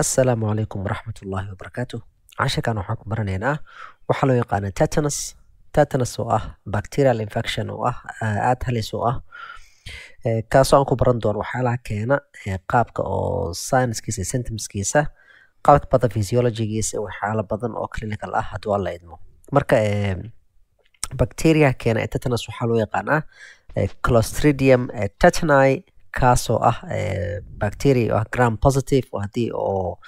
assalaamu calaykum waraxmatullaahi wabarakaatu casharkan waxaan ku baranaynaa waxaa loo yaqaana tatanus tatanus oo ah bacterial infection oo ah eh, aada halis u ah eh, kaasoo aan ku baran doono waxyaalaha keena eh, qaabka oo sinuskiisa symptomskiisa qaabka pathophysiologigiisa waxyaala badan oo clinical ah hadduu aan la idmo marka bacteria keena ee tatanus waxaa loo yaqaanaa clostridium tetani kaasoo ah eh, bacteria oo ah gram positive oo haddii oo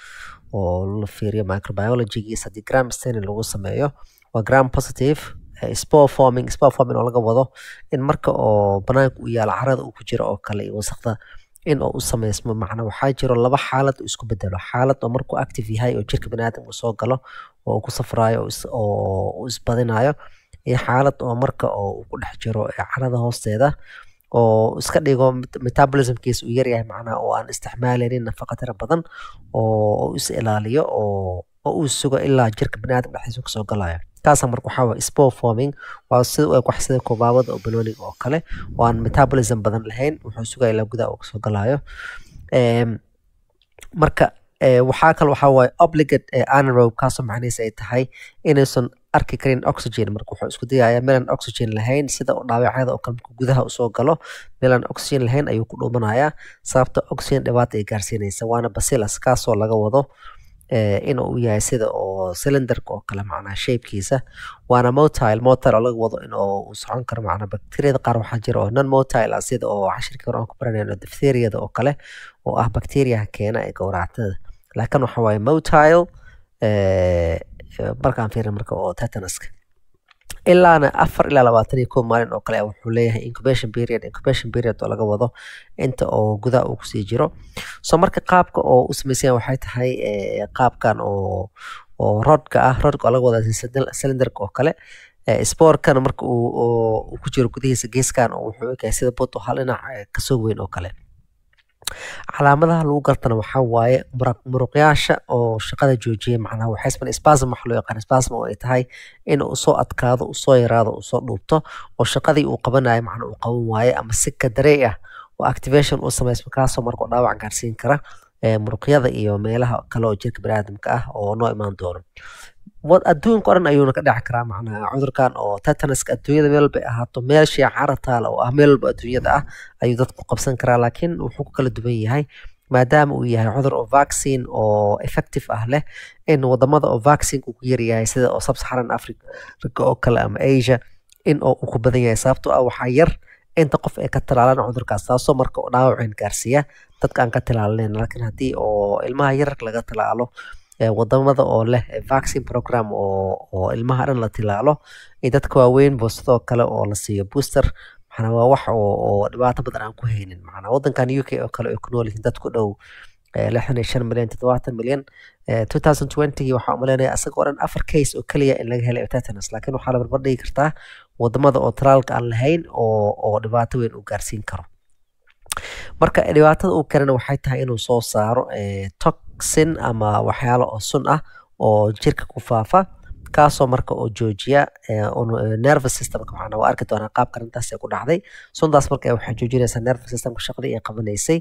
oo la fiiriyo microbiologigiis haddii gram staining lagu sameeyo waa gram positive eh, spore forming oo laga wado in marka oo banaanka uu yaalo carada uu ku jiro oo kale iyo wasaqda in oo u sameysmo macna waxaa jiro laba xaalad uu isku bedelo xaalad oo markuu active yahay oo jirka baniaadam uu soo galo oo ku safraayo oo u isbadinayo iyo xaalad oo marka oo uu ku dhex jiro eh, carada hoosteeda oo iska dhigo metabolismkiis uu yaryahay macnaha oo aan isticmaalaynin nafaqa tira badan oo is ilaaliyo oo uu sugo ilaa jirka baniaadam dhexdiisa kasoo galaya kaasa marka waxaa waye spore forming waa sida u eg wax sida kobaabada oo balooniga oo kale oo aan metabolism badan lahayn wuxuu sugaya ilaa gudaha uu kasoo galaayo marka waxaa kale waxaa waye obligate anaerobe kaasoo macnaysa ay tahay inaysan arki karin oxygen marka wuxuu isku dayayaa meelaan oxygen lahayn sida dhaawacyada oo kale markuu gudaha usoo galo meelaan oxygen lahayn ayuu ku dhuumanayaa sababta oxygen dhibaata ay gaarsiinaysa waana basilas kaasoo laga wado eh, inuu yahay sida oo cylindarka oo kale macnaha shaybkiisa waana motile motile oo laga wado inuu socon karo macnaha bakteeriyada qaar waxaa jira oo non motile ah sida oo cashirkii hore aan ku baranayno difteeriyada oo kale oo ah bakteeriyaha keena ee gowractada laakiin waxa waaye motile eh, markaan fiira marka oo tetanaska ilaana afar ilaa labaatan iyo kow maalin oo kale wuxuu leeyahay incubation period incubation period oo laga wado inta oo gudaha uu kusii jiro so marka qaabka oo u samaysayan waxay tahay qaabkan oo oo rodka ah rodka oo laga wada cylinderka oo kale spoorkana marka uu ku jiro gudihiisa geeskan wuxuu egahay sida bud hal dhinac kasoo weyn oo kale calaamadaha lagu gartana waxaa waaye muruqyaasha oo shaqada joojiyay macnaha waxaysman spasm waxa loo yaqaan spasm oo ay tahay in uu soo adkaado uu soo yaraado uu soo dhuubto oo shaqadii uu qabanayo macna uu qaban waaye ama si kadarey ah oo activation uu samaysmo kaasoo markuu dhaawac gaarsiin kara muruqyada iyo meelaha kale oo jirka baniaadamka ah oo noo imaan doono adduunka o dhan ayuuna ka dheci karaa macnaha cudurkan oo tatanuska adduunyada meel bay ahaato meeshii carataal oo ah meel walba adduunyada ah ayuu dadku qabsan karaa laakiin wuxuu ku kala duwan yahay maadaama uu yahay cudur oo vaccine oo effective ah leh in wadamada oo vaccine uu ku yaryahay sida oo subsaharan africa oo kale ama asia in oo uu ku badan yahay sababtoo ah waxaa yar inta qof ay ka talaalaan cudurkaas taasoo marka dhaawaceen gaarsiiya dadka aan ka talaalaneen laakiin haddii oo ilmaha yararka laga talaalo wadamada oo leh vaccine program oo oo ilmaha dhan la tilaalo iyo dadka waaweynba sidoo kale oo la siiyo booster maxana waa wax oo oo dhibaato badan aan ku haynin maxana wadankan UK oo kale ay ku nool yihiin dad ku dhow lixdan iyo shan milyan toddobaatan milyan waxaa umaleynaya isagoo dhan afar case oo keliya in laga helay tetanus laakiin waxaa la barbardhigi kartaa wadamada oo talaalka aan lahayn oo oo dhibaato weyn u gaarsiin karo marka dhibaatada uu karana waxay tahay inuu soo saaro eh, toxin ama waxyaalo sun ah oo jirka ku faafa kaasoo marka oo joojiya eh, eh, nervous systemka waxaan waa arki doonaa qaabka arrintaas ku dhacday sundaas marka waxay joojinaysaa nervous systemka shaqadii ay qabanaysay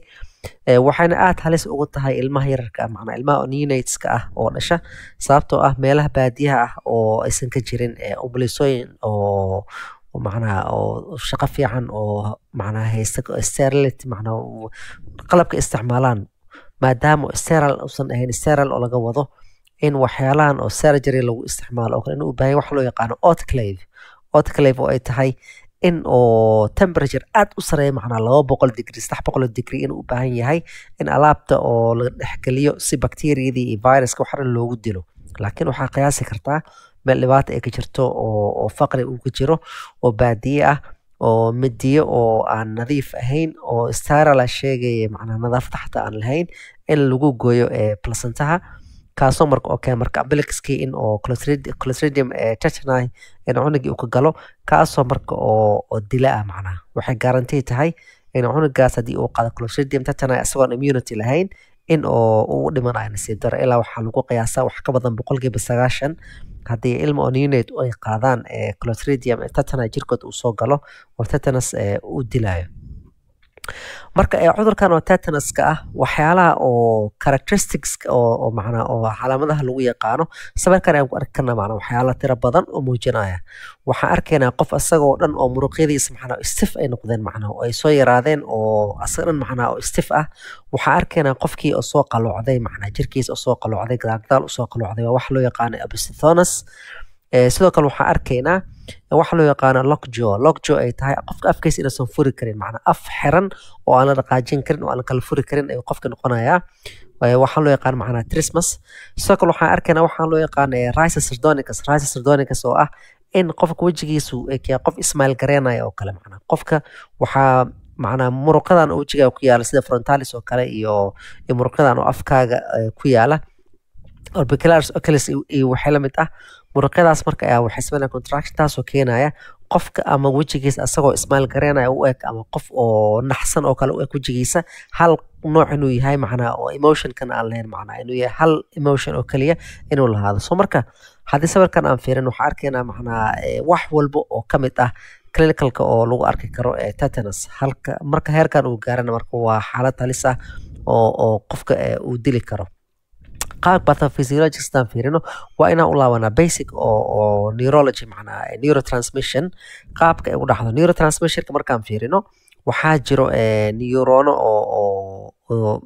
waxayna aad halis ugu tahay ilmaha yararka ah macnaa ilmaha neonatska ah oo dhasha sababtoo ah meelaha baadiyaha ah oo aysan ka jirin umlisooyin oo oo macnaha oo shaqo fiican oo macnaha haysta sterility macnaha qalabka isticmaalaan maadaama sterile usan ahayn sterile oo laga wado in waxyaalahan oo surgery lagu isticmaalo oo kale in uu baahay loo yaqaano autoclave autoclave oo ay tahay in oo temperature aad u sareeya macnaa laba boqol digri saddex boqol digri inuu u baahan yahay in alaabta oo la dhexgeliyo si bacteriadii iyo viruska waxdhan loogu dilo laakiin waxaa qiyaasi kartaa meel dhibaata ay ka jirto oo faqri uu ka jiro oo baadiye ah oo midiyo oo aan nadiif ahayn oo stara la sheegaya macnaha nadaafada xataa aan lahayn in lagu gooyo placentaha kaasoo marka oo keena marka umbilicuskii in oo clostridium tetani in cunugii uu ka galo kaasoo marka oo oo dila ah macnaha waxay garantii tahay in cunugaas haddii uu qaado clostridium tetani isagoon immunity lahayn in oo uu dhimanayo nasiibdar ilaa waxaa lagu qiyaasaa wax ka badan boqolkiiba sagaashan haddii ilma oninaid ay qaadaan eh, clostridium eh, tetanus jirkood uu soo galo oo tetanus eh, uu dilayo marka ee cudurkan oo tetanuska ah waxyaalaha oo characteristics oo macnaa oo calaamadaha lagu yaqaano sawirkan ayaan ku arki karnaa waxyaala tiro badan oo muujinaya waxaan arkaynaa qof isagoo dhan oo muruqyadiisa macnaa stiff ay noqdeen macnaa oo ay soo yaraadeen oo asaga dhan macnaa oo stiff ah waxaan arkaynaa qofkii oo soo qalloocday macnaa jirkiisa oo soo qalloocday gadaagdaal u soo qalloocday waa wax loo yaqaano absithonus Eh, sidoo kale waxaan arkaynaa waxa loo yaqaano lockjo lockjo ay tahay qofka afkiisa inaysan furi karin macnaa af xiran oo aan la dhaqaajin karin oo aan kala furi karin ayuu qofka noqonayaa eh, waxaan loo yaqaan macnaa trismas sidoo kale waxaan arkaynaa waxaan loo yaqaan eh, risa sardonicus risa sardonicus oo ah in qofka wejigiisu ah qof ismail gareenaya oo kale macnaa qofka waxaa macnaa muruqadan wejigaa ku yaala sida frontalis oo kale iyo muruqadan oo afkaaga ku yaala orbiculars oculus iyo waxay la ah muruqyadaas marka ayaa waxay sameynaya contractiontaasoo keenaya qofka ama wejigiisa asagoo ismail gareynaya u eg ama qof oo naxsan oo kale u eg wejigiisa hal nooc inuu yahay macnaa oo emotionkan aan lahayn macnaa inuu yahay hal emotion oo keliya inuu lahaado so marka haddii sawirkan aan fiirin waxaa arkaynaa macnaa eh, wax walba oo ka mid ah clinicalka oo lagu arki karo ee tetanus halka marka heerkan uu gaarana marka waa xaalad halis ah oo oo qofka eh, uu dili karo qaab bathan physiologicsan fiirino waa inaan u laabanaa basic oo oo neurology macnaa eh, neurotransmission qaabka ay dhaxdo neurotransmissionka markaan fiirino waxaa jiro eh, neurono oo oo oo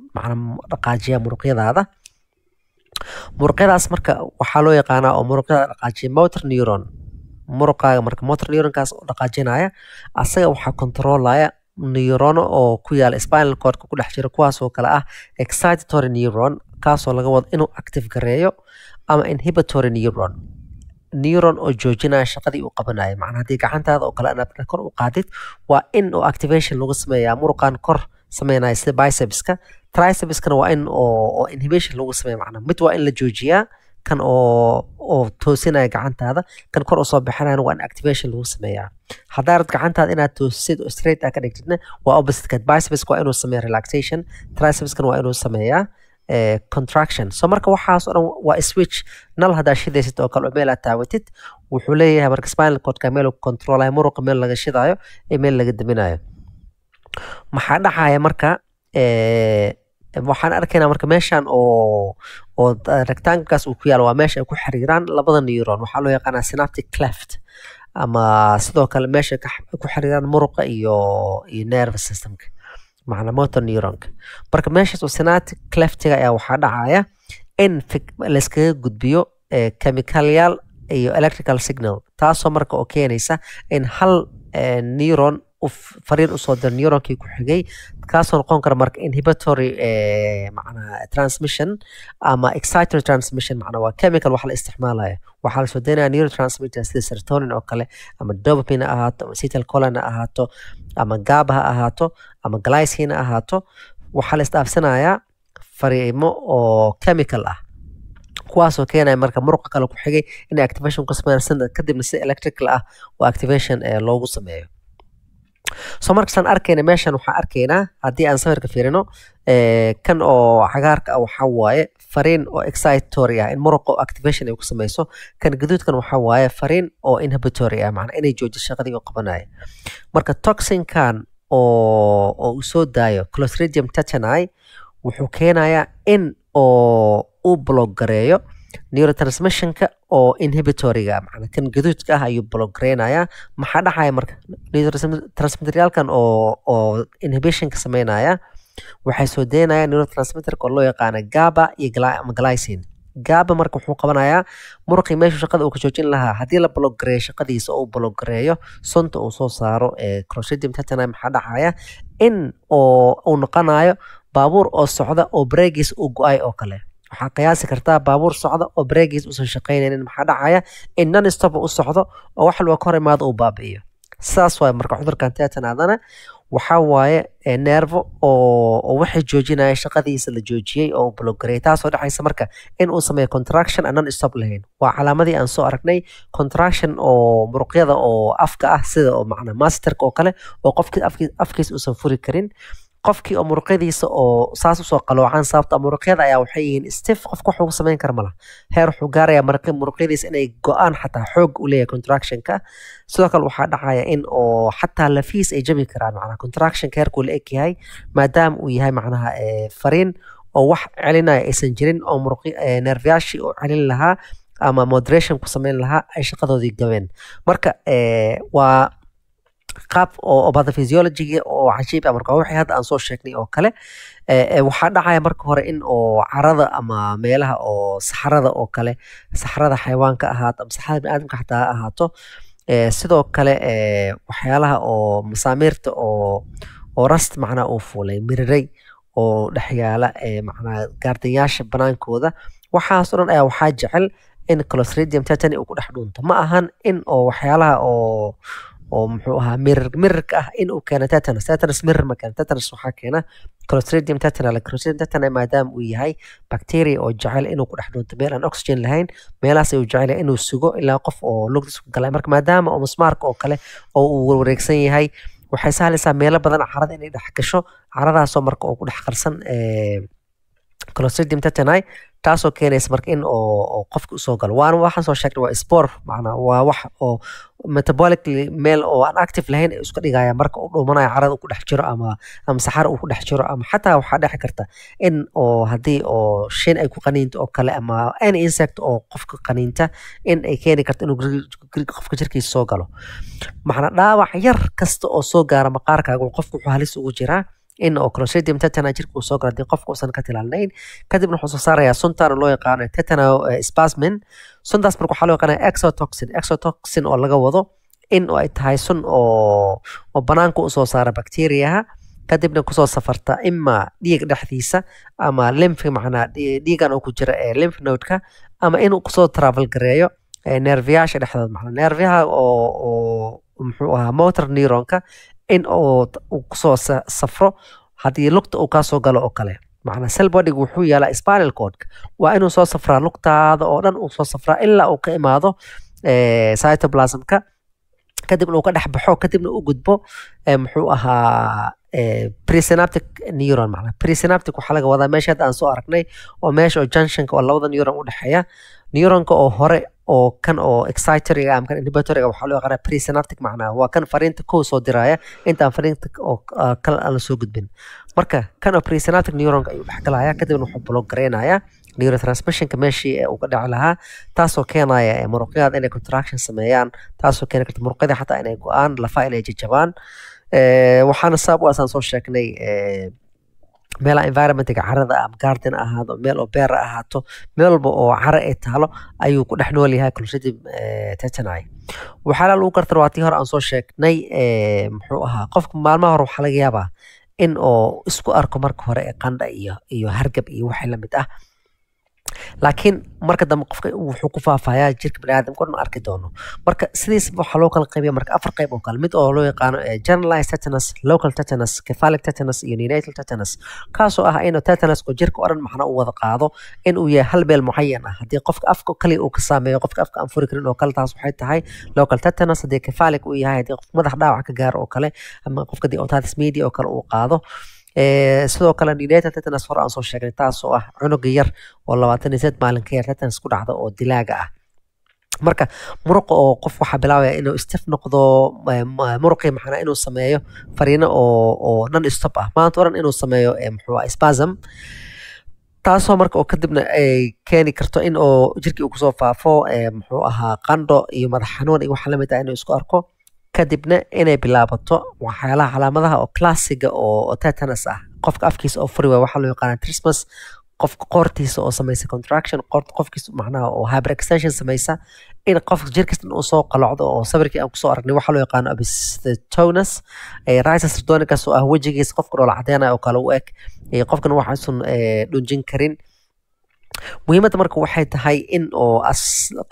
dhaqaajiya muruqyadaada muruqyadaas marka waxaa loo yaqaanaa oo muruqyada dhaqaajiya motor neuron muruqaaga marka motor neuronkaas oo dhaqaajinaya asaga waxaa controlaya neurono oo ku yaala spinal cordka ku dhex jira kuwaas kale ah excitatory neuron kaasoo laga wado inuu active gareeyo ama inhibitory neuron neuron oo joojinaya shaqadii uu qabanayay macnaha haddii gacantaada oo kale inaad kor u qaadid waa in oo activation lagu sameeyaa muruqan kor sameynaya sida bicepska tricepskana waa in oo inhibation lagu sameeya macnaha mid waa in la joojiyaa kan oo oo toosinaya gacantaada kan kor usoo bixinayana waa in activation lagu sameeyaa haddaad gacantaada inaad toosisid oo straight ah ka dhigtidna waa opposite bicepsk waa inuu sameeya relaxation tricepskan waa inuu sameeyaa contraction so marka waxaas oo dhan waa switch nal haddaa shidaysid oo kale meel aad taawatid wuxuu leeyahay marka spinal cordka meel controlayo muruqa meel laga shidaayo ee meel laga daminayo maxaa dhacaya marka waxaan arkaynaa marka meeshan oo oo rectanglekaas uu ku yaalo waa meesha ay ku xiriiraan labada neuron waxaa loo yaqaanaa synaptic cleft ama sidoo kale meesha ku xiriiraan muruqa iyo iyo nerve systemka macluumaadka neuronka marka meeshaas synaptic cleftiga ayaa waxaa dhacaya in layskaga gudbiyo eh, chemicalyaal iyo electrical signal taasoo marka oo keenaysa in hal eh, neuron fariin usoo dir neuronkii ku xigay kaasoo noqon kara marka inhibitory eh, macnaha transmission ama excitory transmission macnaa waa chemical wax la isticmaalaya waxaa la daynaya neurotransmitter sida serotonin oo kale ama dopamine ha ahaato ama cetyl ha ahaato ama gaba ha ahaato ama glycine ha ahaato waxaa la isdhaafsanayaa fariimo oo chemical ah kuwaasoo keenaya marka muruqa kale ku xigay inay activation ku sameeyaan kadibna sida electrical ah oo activation eh, loogu sameeyo soo markasaan arkayna meeshan waxaan arkaynaa haddii aan sawirka fiirino eh, kan oo cagaarka a ah waxaa waaye fariin oo excitory ah in muruqo activation ay ku sameyso kan gaduudkan waxaa waaye fariin oo inhibitory ah macnaa inay joojiso shaqadii uu qabanaya marka toxinkan oo oo uu soo daayo clostridium tetani wuxuu keenayaa in oo uu gareeyo neurotransmissionka oo inhibitoriga macna kan gaduudka ah ayuu blogreynaya maxaa dhacaya marka neurotransmitteryaalkan oo oo inhibitionka sameynaya waxay soo deynaya neurotransmitterka oo loo yaqaana gaba iyo ama glycine gaba marka wuxuu qabanayaa muruqii meeshu shaqada uu ka joojin lahaa haddii la blogreeyo shaqadiisa oo uu blogreeyo sonta uu soo saaro ee crosidium tetani maxaa dhacaya in oo uu noqonayo baabuur oo socda oo breegiis uu go-ay oo kale waxaa qiyaasi kartaa baabuur socda oo bareegiis usan shaqaynaynin maxaa dhacaya in non stop u socdo oo wax walba ka imaada uu baabi'iyo saas waay marka cudurkan teetanaadana waxaa waaye eh, neervo oo waxay joojinaya shaqadiisa la joojiyey oo blogaray taasoo dhexaysa marka in sameeyo contraction aan stop lahayn waa calaamadii aan soo aragnay contraction oo muruqyada oo afka ah sida oo macnaa masterka oo kale oo qofkii afkiis uusan furi karin qofkii oo muruqyadiisa oo saas usoo qaloocan sababta muruqyada ayaa waxay yihiin stiff qofka wax ugu samayn kara malaha heer wuxuu gaaraya muruqyadiisa inay go-aan xataa xoog u contractionka sidoo kale waxaa dhacaya in oo xataa lafiis ay jabi karaan macnaha contractionka heerkuu la eg yahay maadaama uu yahay macnaha eh, fariin oo wax celinaya aysan jirin oo eh, nerfyaashii oo celin lahaa ama moderation ku samayn lahaa ay shaqadoodii gabeen marka eh, waa qaab oo bathofysiologigii oo cajiib marka wixii hadda aan soo sheegnay oo kale waxaa dhacaya marka hore in oo carada ama meelaha oo saxrada oo kale saxrada xayawaanka ahaato ama saxrada biniaadamka xataa ahaato sidoo kale waxyaalaha oo masaamiirta oo oo rast macnaa uu fuulay miriray oo dhexyaala macnaa gaardanyaasha banaankooda waxaas o dhan ayaa waxaa jecel in clostridium tetany uu ku dhex dhuunto ma ahan in oo waxyaalaha oo oo muxuu ahaa mirr mirrka ah in keeno tetanus tetanus mirr ma keeno tetanus waxaa keena clostridium tetana clostridium tetana maadaama uu yahay bacteria oo jecel inuu ku dhex meel aan oxygen lahayn meelaas ayuu jecel inuu sugo ilaa qof oo lugtiis ku galay marka maadaama oo masmaarka oo kale oo uu warwareegsan yahay waxay sahlaysaa meelo badan carada inay dhex gasho caradaasoo marka oo ku dhex qarsan clostridium tetani taasoo keenaysa marka in qofka usoo galo waana waxaan soo sheegnay waa spor macnaa waa wax oo metabolically meel oo aan active lahayn ay iska dhigaya marka u dhumanaya carad uu ku dhex jiro ama ama saxara uu ku dhex jiro ama xataa waxaa dhexi karta in oo haddii oo shin ay ku qaniinto oo kale ama any insect oo qofka qaniinta in ay keeni karta inuu qofka jirkiisa soo galo macnaa dhaawac yar kasta oo soo gaara maqaarkaaga qofka wuxuu halis ugu jiraa in oo crocedium tetana jirka uu soo gala dee qofka uusan ka tilaalnayn kadibna wuxuu soo saarayaa suntaana loo yaqaano tetana spasmin suntaas marka waxaa loo yaqaanaa exotoxin exotoxin oo laga wado in oo ay tahay sun oo oo banaanka u saara bacteriaha kadibna kusoo safarta ima dhiig dhexdiisa ama lymph macnaa dhiigan oo ku jira ee lymph nodeka ama inuu kusoo travel gareeyo nerviyaasha dhexdood macnaa nerviyaha oo oo muxuu ahaa motor neuronka in uu kusoo safro haddii lugta uu kaa galo oo kale macnaa selbodiga wuxuu yaalaa spinal cordka waa inuu soo safraa lugtaada oo dhan uu soo safraa ilaa uu ka imaado eh, cytoplasmka kadibna uu ka dhex baxo kadibna u gudbo eh, muxuu ahaa bresynaptic neuron macna bresynaptic waxaa laga wadaa meesha aan soo aragnay waa meesha oo junctionka oo labada neuron u dhexeeya neuronka oo hore oo kan oo excitoryga ama kan waxaa loo yaqaanaa presynaptic macnaa waa kan fariinta kow soo diraaya intaan fariinta oo ah, kale aan la soo gudbin marka kan oo presynaptic neuronka ayuu dhexgalaya kadibna wuxuu block gareynayaa neurotransmissionka meeshii ee uu dhici lahaa taasoo keenaya eh, muruqyada inay contraction sameeyaan taasoo keeni karta muruqyada xataa inay go-aan lafaha inay jajabaan Eh, waxaana saabugaasaan ah soo sheegnay eh, meelaha environmentga carada ah garden ahaado meel oo beer ahaato meel walba oo cara ay taalo ayuu ku dhex nool yahay clostridium eh, tetani waxaala lagu gartar waa tii hore aan soo sheegnay muxuu ahaa qofka maalmaha hore waxaa laga yaabaa in oo isku arko marka hore ee qandha iyo iyo hargab iyo waxay lamid ah laakiin marka dambe qofka wuxuu ku faahfaayaa jirka baniaadamka dhan arki doono marka sidiisaba waxaa loo kala qaybiya marka afar qayb oo kale mid oo loo yaqaano eh, generalized tetanus local tetanus cephalic tetanus iyo neonatal tetanus kaasoo ah inuu tetanus oo jirka oo dhan macno u wada qaado inuu yahay hal meel mucayan ah haddii qofka afka kaliya uu ka saameeyo qofka afka aan furi karin oo kale taas waxay tahay local tetanus haddii cephalic uu yahay haddii qof madax dhaawac ka gaaro oo kale ama qofka dee otitis media oo kale uu qaado sidoo kale neonatal tetanus hore aan soo sheegnay taas ah cunuga yar oo labaatan iyo seed yar tetanus ku dhacda oo dilaaga ah marka muruqa oo qof waxaa bilaabaya inuu stef noqdo muruqii maxana inuu sameeyo fariino oo oo non stop ah maanta o dhan inuu sameeyo muxuu ah spasm taasoo marka oo kadibna ay keeni karto in oo jirkii uu kusoo faafo muxuu ahaa qandho iyo madax xanuun iyo waxa lamid ah inuu isku arko kadibna inay bilaabato waxyaalaha calaamadaha oo classiga oo tetanus ah qofka afkiisa oo furi waa waxaa loo yaqaana trismus qofka qoortiisa oo samaysa contraction qofkiisa macnaha oo hyperextension samaysa in qofka jirkiisa uu soo qalocdo oo sawirkii aan kusoo aragnay waxaa loo yaqaano abistonus risus oo ah wejigiisa qofka dhoola cadeenaya oo kale u eg qofkan waxaasun dhunjin karin muhiimadda marka waxay tahay in oo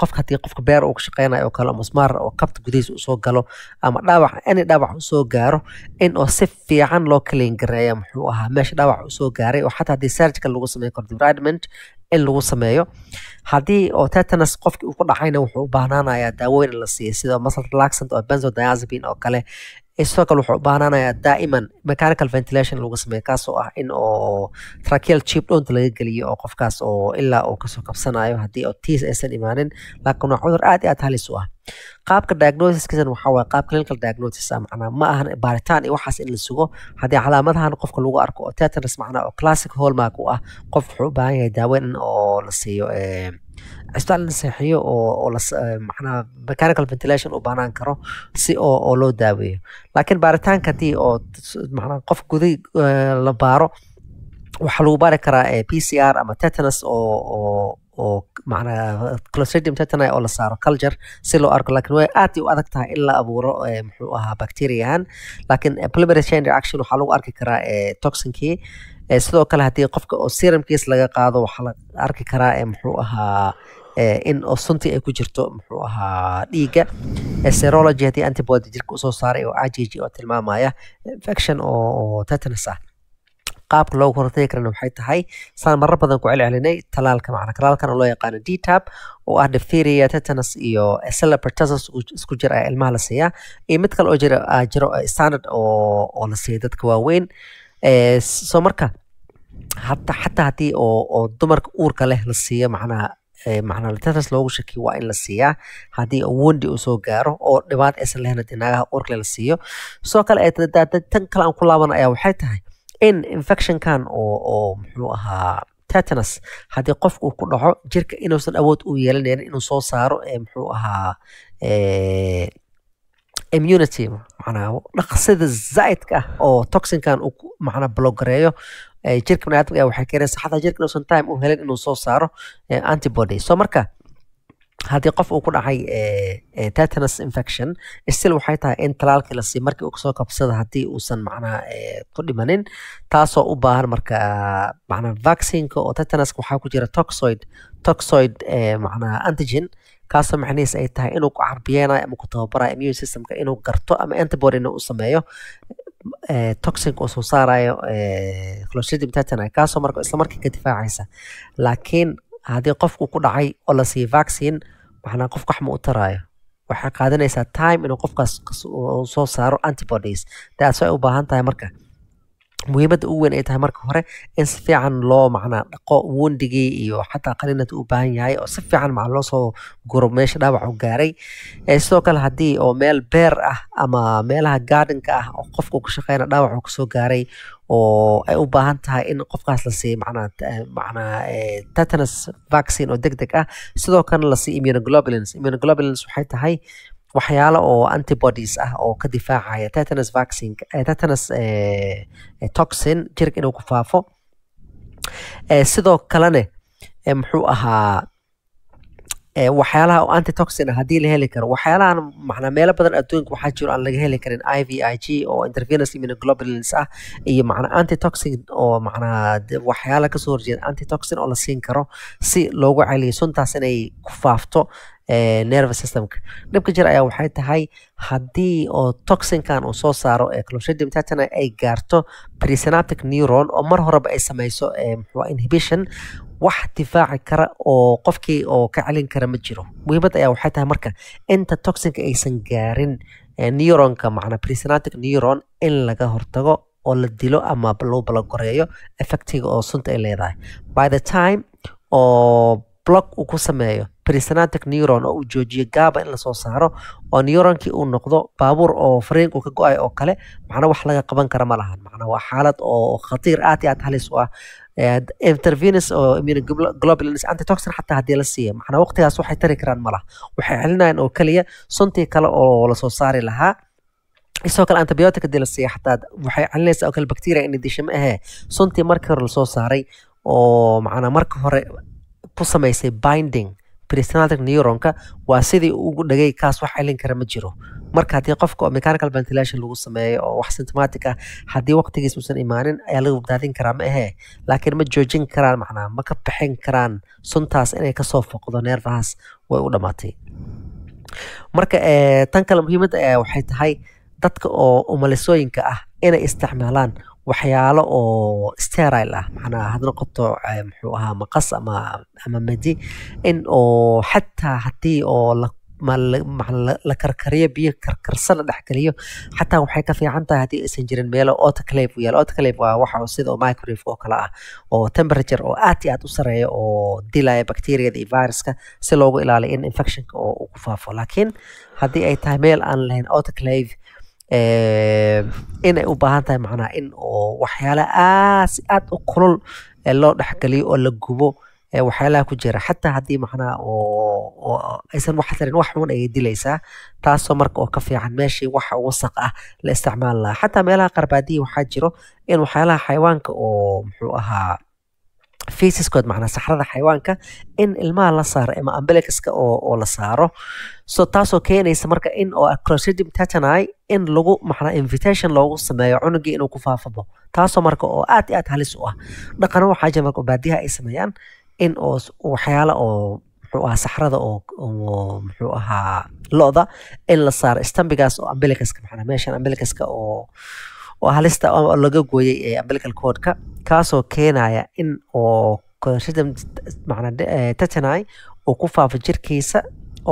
qofka hadii qofka beer uu ka shaqeynayo oo kale ama oo kabta gudihiisa usoo galo ama dhaawac any dhaawac usoo gaaro in oo si fiican loo kaleyn gareeya muxuu ahaa meesha dhaawac usoo gaaray oo xataa haddii surgical lagu sameeyo cordivridement in lagu sameeyo haddii oo tetanus qofkii uu ku dhacayna wuxuu u baahnaanayaa daawooyin la siiya sida muscle relaxant oo benzodiazepine oo kale sidoo kale wuxuu u baahnanayaa daa'iman mechanical ventilation lagu sameeya kaas ah in oo tracheal chip dhont laga geliyo oo qofkaas oo ilaa uu kasoo kabsanayo haddii oo tiis aysan imaanin laakiin waa cudur aad iyo aad halis u ah qaabka diagnosiskiisan waxaa waaye qaab clinical diagnosis ah macnaa ma ahan baaritaan iyo waxaas in la sugo haddii calaamadahan qofka lagu arko oo tetanus macnaa oo classic hallmark u ah qof wuxuu u baahan yahay daaweyn oo la siiyo cista in la seexiyo oo eh, manaha mechanical ventilation u banaan karo si oo oo loo daaweeyo laakiin baaritaanka haddii oo manaa qof guday eh, la baaro waxaa lagu baari karaa eh, p c r ama tetanus oo oo oo macnaha clostridium tetani oo la saaro culture si loo arko laakiin way aad u adag tahay in la abuuro eh, muxuu ahaa bacteriahan laakiin eh, preliminary chain reaction waxaa lagu arki karaa eh, toxinkii sidoo kale haddii qofka oo serumkiis laga qaado waxaa la arki karaa muxuu ahaa in oo sunti ay ku jirto muxuu ahaa dhiigga serology haddii antibody jirka usoo saaray oo igg oo tilmaamaya infection oo tetanus ah qaabka loogu hortagi karana waxay tahay saan maro badan ku celcelinay talaalka macna talaalkan oo loo yaqaano d oo ah diphtheria tetanus iyo celebritasus isku jir ah ilmaha la siiyaa iyo mid kale oo jira jiro standard oo oo la siiya dadka waaweyn soo marka hata xataa haddii oo oo dumarka uurka leh la siiyo macnaha macnaa tetanus loogu shakiyo waa in la siiyaa haddii wondi uu soo gaaro oo dhibaat aysan lehna dee naagaha uurka leh la siiyo soo kale tan kale aan ku laaban ayaa waxay tahay in infectionkan oo muxuu ahaa tetanus haddii qof uu ku dhaco jirka inuusan awood u yeelanayn inuu soo saaro muxuu ahaa immunity macnaa dhaqsida zaidka ah oo toxinkan uu macnaa blogareeyo jirka baniadamka ah waxay keenaysa xataa jirka inuusan time u helin inuu soo saaro antibody so marka haddii qof uu ku dhacay eh, eh, tetanus infection stil waxay tahay in talaalkii la siiyo markii uu kasoo kabsada haddii uusan macnaha eh, ku dhimanin taasoo u baahan marka macnaha vaccineka oo tetanuska waxaa ku jira toxoid toxoid macnaha antigen kaasoo macnihiis ay tahay inuu ku carbiyeenayo ama ku tababaraayo immune systemka inuu garto ama antibody inuu sameeyo toxin uu soo saarayo clostridium tetani kaasoo marka isla markii ka difaacaysa laakiin haddii qofku ku dhacay oo la siiyo vaccine waxna qof qaxma u taraayo waxay qaadanaysaa time inuu qofkaas soo saaro antibodies taas way u baahan tahay marka muhiimadda ugu weyn ay tahay marka hore in si fiican loo macnaa dhaqo wundigii iyo xataa qalinata u baahan yahay oo si fiican maca loo soo guro meesha dhaawac gaaray eh, sidoo kale haddii oo meel beer ah ama meelaha gardenka ah oo qofku ku shaqeyna dhaawac kasoo gaaray oo ay u baahan tahay in qofkaas la siiyo macnaha manaa eh, tetanus vaccine oo deg deg ah sidoo kalena la siiyo immunoglobulins immunoglobulins waxay tahay waxyaalo oo antibodies ah oo ka difaacaya tetanus vaccine eh, tetanus eh, toxin jirka inuu ku faafo sidoo kalene muxuu ahaa waxyaalaha antitoxin ah haddii la heli karo waxyaalahan macnaa meelo badan adduunka waxaa jiro aan laga heli karin i v i g oo intervenous immunoglobulins ah iyo macnaa antitoxin oo macnaa waxyaala kasoo horjeeda antitoxin oo la siin karo si loogu celiyo suntaas inay ku faafto nerve systemka dhibka jir ayaa waxay tahay haddii oo toxinkan uu soo saaro clostridiumtetana ay gaarto presynaptic neuron oo mar horeba ay samayso mxua inhibition wax difaaci kara oo qofkii oo ka celin kara ma jiro muhiimad ayaa waxay tahay marka inta toxinka aysan gaarin neuronka macna presynaptic neuron in laga hortago oo la dilo ama loo balagoreeyo effectiga oo sunta ay leedahay by the time oo blog uu ku sameeyo prisanatic neuron oo uu joojiyo gaaba in lasoo saaro oo neuronkii uu noqdo baabuur oo fariinku ka go-ay oo kale macna wax laga qaban kara ma lahan macna waa xaalad oo khatiir aad iyo aad halis u ah intervenus oo immunoglobulins antitoxin xataa haddii la siiya macna waqtigaas waxay tari karaan ma waxay celinayaan oo keliya suntii kale oo lasoo saari lahaa isoo kale antibiotic haddii la xataa waxay celinaysaa oo kale bacteria inay disha ma ahee suntii markii hore lasoo saaray oo macna marka hore ku samaysay binding prismatic neuronka waa sidii ugu dhagay kaas wax celin kara ma jiro marka haddii qofka oo mechanical ventilation lagu sameeyo oo wax symptomatic ah haddii waqtigiis uusan imaanin ayaa laga badbaadin karaa ma ahee laakiin ma joojin karaan macnaha ma ka bixin karaan suntaas inay kasoo foqdo neerfahaas way u dhammaatay marka tan kale muhiimadda waxay tahay dadka oo umalisooyinka ah inay isticmaalaan waxyaalo oo sterile ah macnaha hadna qabto eh, muxuu ahaa maqas ama ama madi in oo xataa haddii oo la la karkariyo biyo karkarsana dhexgeliyo xataa waxay ka fiican tahay haddii aysan jirin meelo autoclave yaal autoclave waa waxa sida microwave oo kale ah oo temperature oo aad iyo aad u sareeya oo dilaya bacteriada iyo viruska si loogu ilaaliyo in infectionka oo uu ku faafo laakiin haddii ay tahay meel aan lahayn autoclave inay u baahan tahay macnaha in oo waxyaala aasi aad u kulol loo dhexgeliyo oo la gubo waxyaalaha ku jira xataa haddii macnaha oo aysan wax tarin wax xun ayay dilaysaa taasoo marka oo ka fiican meeshii wax wasaq ah la isticmaali lahaa xataa meelaha qarbaadiya waxaa jiro in waxyaalaha xayawaanka oo muxuu ahaa faceskood macnaa saxrada xayawaanka in ilmaha la saaro ama ambelikska oo la saaro so taasoo keenaysa marka in oo ah clostridium tetani in lagu macnaa invitation loogu sameeyo cunugii inuu ku faafabo taasoo marka oo aad iyo aad halis u ah dhaqana waxaa jira marka baadiyaha ay sameeyaan in oo waxyaala oo muxuu ahaa saxrada oo muxuu ahaa lo-da in la saaro stambigaas oo ambelikska macnaa meeshan ambelikska oo oo halista laga gooyay ee eh, umbilical cordka kaasoo keenaya in oo calcium eh, uu ku faafo jirkiisa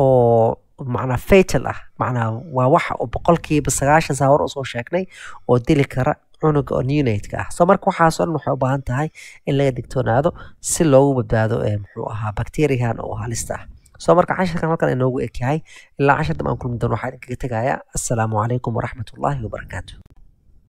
oo macnaa fatal ah macnaa waa waxa oo boqolkiiba sagaashan saa hore usoo sheegnay oo dili kara cunuga onunateka ah soo marka waxaasoo dhan waxay u baahan tahay in laga digtoonaado si loogu badbaado eh, muxuu ahaa bacteriahan oo halista ah soo marka cashirkan halkan inoogu eg ilaa cashir dam kulmi doon waxaa idinkaga tegayaa assalaamu calaykum waraxmatullaahi wabarakaatu